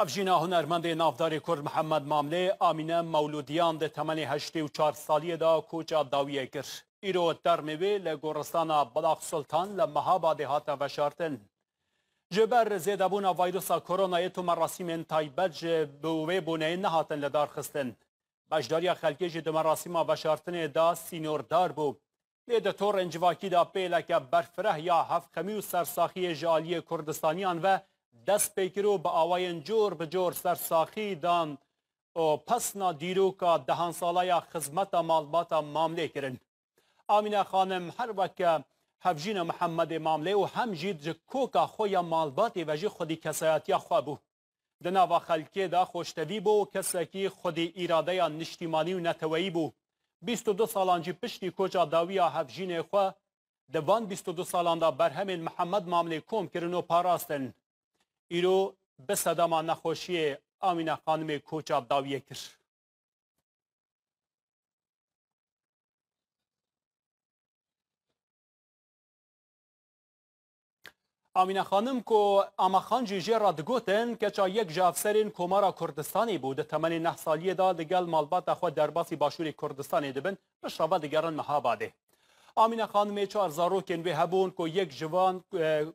افجینا هنرمند نافدار کرد محمد مامله آمینه مولودیان ده تمن 84 سالیه دا کوچا داویه کرد ایرو درموی لگورستان بلاخ سلطان لمهابا دهات وشارتن جبر زیده بونا ویروسا کرونا یتو مراسیم تایبت جبوه بونه نهاتن لدار خستن بجداریا خلکی جد مراسیم وشارتن دا سینور دار بو لید تور انجواکی دا پیلک برفره یا هفت خمی و سرساخی جالی کردستانیان و دەست پێکرۆ بە ئاوایەن جۆر بە جۆر سەرساخیدان پسنا دیرۆکە دەهان ساڵەیە خزمەتە ماڵباتە ماملێکردن. ئامینە خانم هەروەکە هەبژینە محەممەدی ماملێ و هەمژید کۆکە خۆیان ماڵباتی بەژی خودی کەسایەتە خوا بوو. دناوا خەلکێدا خۆشتەوی بۆ کەسێکی خودی ئیرادەیان نیشتیمانی و نەتەوەی بوو. 22 ساڵانجی پشتی کۆچا داویە هەبژینێ خوا دەبان 22 ساڵاندا بەرهەمێن محەممەد ماملێ کۆمکردن و پاراستن. îro bi sedema nexweşiyê Amîna Xanimê koça dawiye kir. Amîna Xanim ku Amaxan jî jê re digotin keça yek ji efserên Komara Kurdistanê bû di temenê neh saliyê da di gel malbata xwe derbasî Başûrê Kurdistanê dibin, bi şava digerin Mihabadê. آمینه خانم چار زاروکن وی هبون کو یک جوان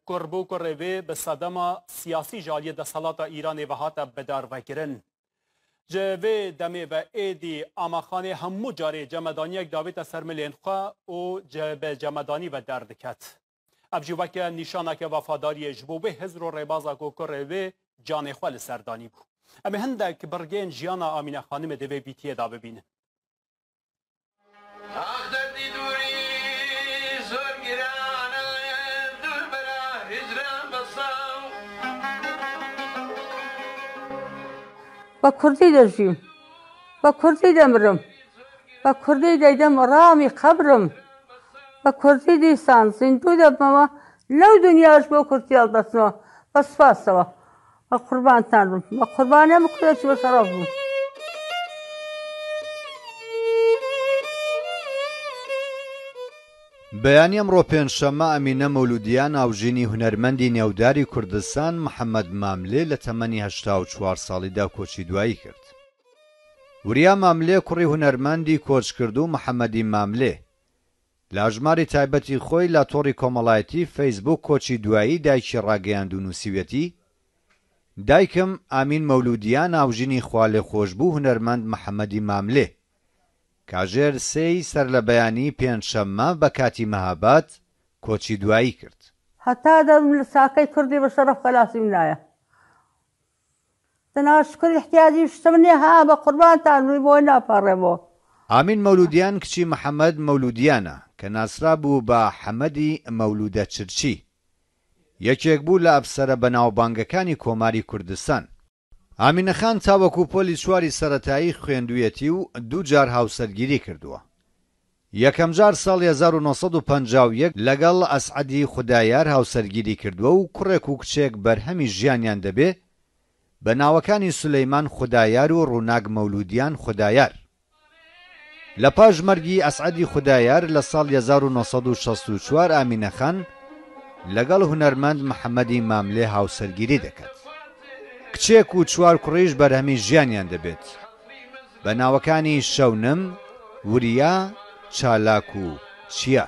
کربو کره وی به صدما سیاسی جالی د سلاتا ایران و هات بدار وکرن جوی دمی و ایدی آمخانه همو جاری جمدانی یک داویت سرملین خواه و به جمدانی و دردکت اب جوه که نشانه که وفاداری جبو به هزر و ربازا کو کره وی جان خواه لسردانی بو اما هندک برگین جیانا آمینه خانم دوی بیتیه دا ببینه بە کوردی دەژیم بە کوردی دەمرم بە کوردی دەیدەم ڕامی قەبرم بە کوردی دیسان زیندوو دەبمەوە لەو دنیاش بۆ کورتیال دەستنەوە بە سپاسەوە بە قوربانتان بم بە قوربانە بکوێت بە سەرڕ بوو. بەیانی ئەمڕۆ پێنجشەمە ئەمینە مەولودیان ئاوژینی هوەرمەندی نێوداری کوردستان محەممەد ماملێ لە تەمەنی هشتا و چوار ساڵیدا کۆچی دوایی کرد. وریا ماملێ کوڕی هوەرمەندی کۆچکرد و محەممەدی ماملێ لا ژماری تایبەتی خۆی لا تۆڕی کۆمەڵایەتی فەیسبوک کۆچی دوایی دایکی ڕاگەیاند و نووسویەتی دایکم ئامین مەولودیان ئاوژینی خوالێ خۆشببوو هوەرمەند محەممەدی ماملێ کاژێر سێی سەر لە بەیانی پێنجشەممە بە کاتی مەهابات کۆچی دوایی کرد هەتا دەم لە ساکەی کوردی بە شەرف خلاسی منایە تەناشکر احتیاجی شتمنێ ها بە قوربانتان ڕووی بۆی ناپەڕێمەوە ئامین مەولودیان کچی محەممەد مەولودیانە کە ناسرا بوو بە حەمەدی مەولودە چرچی یەکێک بوو لە ئەفسرە بەناوبانگەکانی کۆماری کوردستان ئامینەخان چاوەکو پۆلی چواری سەتایی خوێندویەتی و دوو جار هاوسەرگیری کردووە. یەکەم جار ساڵ 1950 لەگەڵ ئەسعدی خوددایار هاوسەرگیری کردووە و کوڕێک و کچێک بەرهەمی ژیانیان دەبێ بە ناوەکانی سولەیمان خوددایار و ڕووناک مەولودیان خوددایار. لە پاش مەرگی ئەسعدی خوددایار لە ساڵ 1964 ئامینەخان لەگەڵ هوەرمەند محەممەدی ماملێ هاوسەرگیری دەکات. کچێک و چوار کوڕیش بەرهەمی ژیانیان دەبێت بە ناوەکانی شەونم وریا چالاک و چییە؟